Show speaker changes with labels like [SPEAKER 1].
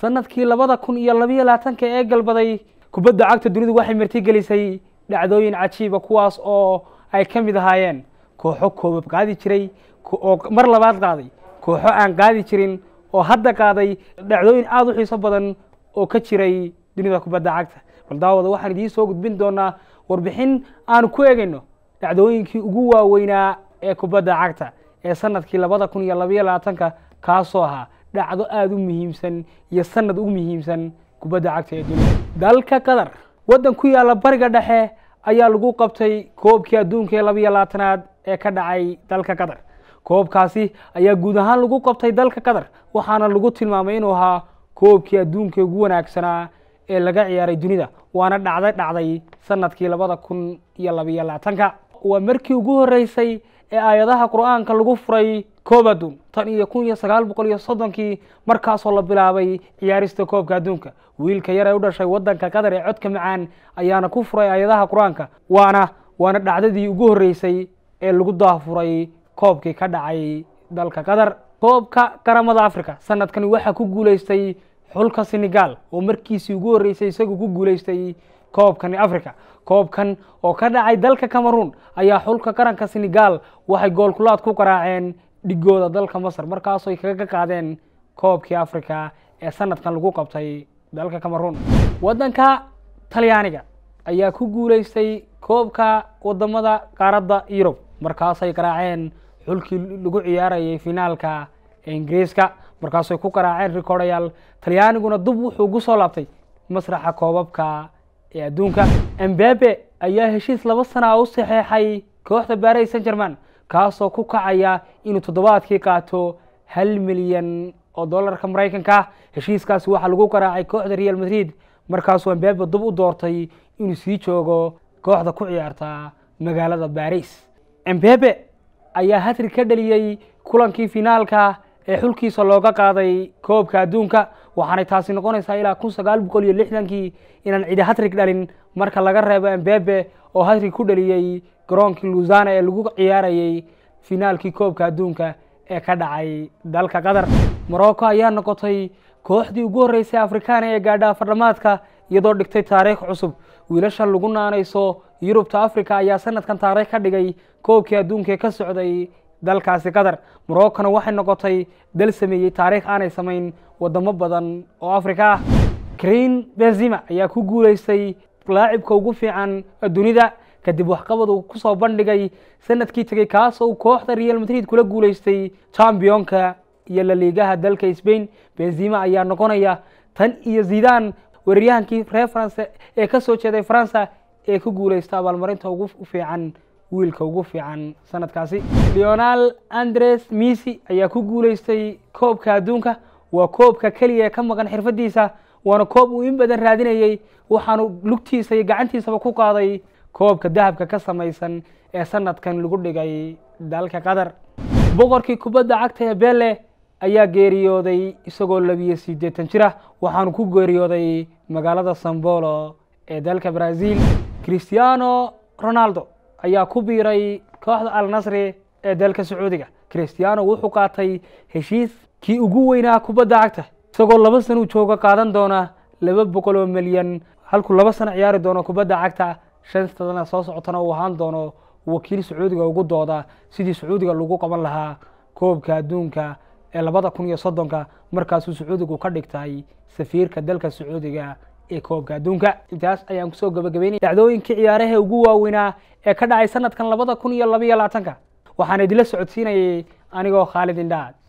[SPEAKER 1] sanadkii labada kun iyo labiyo labaatanka ee galbaday kubadda cagta dunidu waxay martigelisay dhacdooyin cajiiba ah, kuwaas oo ay ka mid ahaayeen kooxo koobab qaadi jiray oo mar labaad qaaday kooxo aan qaadi jirin oo hadda qaaday dhacdooyin aada u xiiso badan oo ka jiray dunida kubadda cagta bal daawada waxaan idiin soo gudbin doonaa warbixin aanu ku eegayno dhacdooyinkii ugu waaweynaa ee kubadda cagta ee sanadkii labada kun iyo labayo labaatanka kaasoo ahaa dhacdo aada u muhiimsan iyo sanad u muhiimsan kubadda cagta ee dunida dalka qatar waddan ku yaalla bariga dhexe ayaa lagu qabtay koobkii adduunka ee labiyo labaatanaad ee ka dhacay dalka qatar koobkaasi ayaa guud ahaan lagu qabtay dalka qatar waxaana lagu tilmaamay inuu ahaa koobkii adduunka ugu wanaagsanaa ee laga ciyaaray dunida waana dhacday dhacday sannadkii labada kun iyo labiyo labaatanka waa markii ugu horreysay ee aayadaha qur-aanka lagu furay koob adduun tan iyo kun iyo sagaal boqol iyo soddonkii markaasoo la bilaabay ciyaarista koobka adduunka wiilka yar ee u dhashay waddanka qatar ee codka macaan ayaana ku furay ayadaha qur-aanka waana waana dhacdadii ugu horreysay ee lagu daafuray koobkii ka dhacay dalka qatar koobka qaramada afrika sannadkani waxaa ku guulaystay xulka senegaal oo markiisii ugu horreysay isaguo ku guulaystay koobkani afrika koobkan oo ka dhacay dalka cameroon ayaa xulka qaranka senegal waxay gool kulaad ku qaraaceen dhigooda dalka masar markaasooy kaga qaadeen koobkii afrika ee sanadkan lagu qabtay dalka cameroon waddanka talyaaniga ayaa ku guulaystay koobka wadamada qaaradda yurub markaasay garaaceen xulkii lagu ciyaarayay finaalka ee ingiriiska markaasay ku garaaceen rikoodhayaal talyaaniguna dub wuxuu ku soo laabtay masraxa koobabka ee adduunka embabe ayaa heshiis laba sana u saxeexay kooxda baris san german kaasoo ku kacaya inuu toddobaadkii qaato hal milyan oo dollarka maraykanka heshiiskaasi waxaa lagu garaacay kooxda real madrid markaasuu ambabe dub u doortay inuu sii joogo kooxda ku ciyaarta magaalada baris embebe ayaa hatrig ka dhaliyey kulankii finaalka ee xulkiisa looga qaaday koobka adduunka waxaanay taasi noqonaysaa ilaa kun sagaal boqol iyo lixdankii inaan cidi hadrig dhalin marka laga reebo embebe oo hadrig ku dhaliyey garoonkii lusana ee lagu ciyaarayey finaalkii koobka adduunka ee ka dhacay dalka qatar morocco ayaa noqotay kooxdii ugu horreysay afrikaana ee gaadha afardhammaadka iyadoo dhigtay taariikh cusub wiilasha lagu naanayso yurubta afrika ayaa sannadkan taariikh ka dhigay koobkii adduunka ee ka socday dalkaasi qatar moroccona waxay noqotay dal sameeyey taariikh aanay samayn waddamo badan oo afrika ah green benzima ayaa ku guulaystay laacibka ugu fiican dunida kadib waxqabad uu kusoo bandhigay sanadkii tegay kaasoo oo kooxda real madrid kula guuleystay chambionka iyo laliigaha dalka sbain benzima ayaa noqonaya tan iyo zidan weeraryahankii reer faranse ee ka soo jeeday faransa ee ku guuleysta abaalmarinta ugu fiican wiilka ugu fiican sanadkaasi leonal andres misi ayaa ku guuleystay koobka adduunka waa koobka keliya ee ka maqan xirfaddiisa waana koob uu in badan raadinayey waxaanu lugtiisa iyo gacantiisaba ku qaaday koobka dahabka ka samaysan ee sanadkan lagu dhigay dalka qatar boqorkii kubadda cagta ee bele ayaa geeriyooday isagoo labiyo siddeetan jir ah. waxaanu ku geeriyooday magaalada sambolo ee dalka braziil christiano ronaldo ayaa ku biiray kooxda alnasri ee dalka sacuudiga christiano wuxuu qaatay heshiis kii ugu weynaa kubadda cagta isagoo laba sanuu joogo qaadan doona laba boqol oo milyan halkuu laba sano ciyaari doono kubadda cagta shantana soo socotana uu ahaan doono wakiil sacuudiga ugu dooda sidii sacuudiga lagu qaban lahaa koobka adduunka ee labada kun iyo soddonka markaasuu sacuudigu ka dhigtay safiirka dalka sacuudiga ee koobka adduunka intaas ayaan kusoo gabagabeynaya dhacdooyinkii ciyaaraha ugu waaweynaa ee ka dhacay sanadkan labada kun iyo laba iyo labaatanka waxaan idila socodsiinayay anigoo khaalid indhaad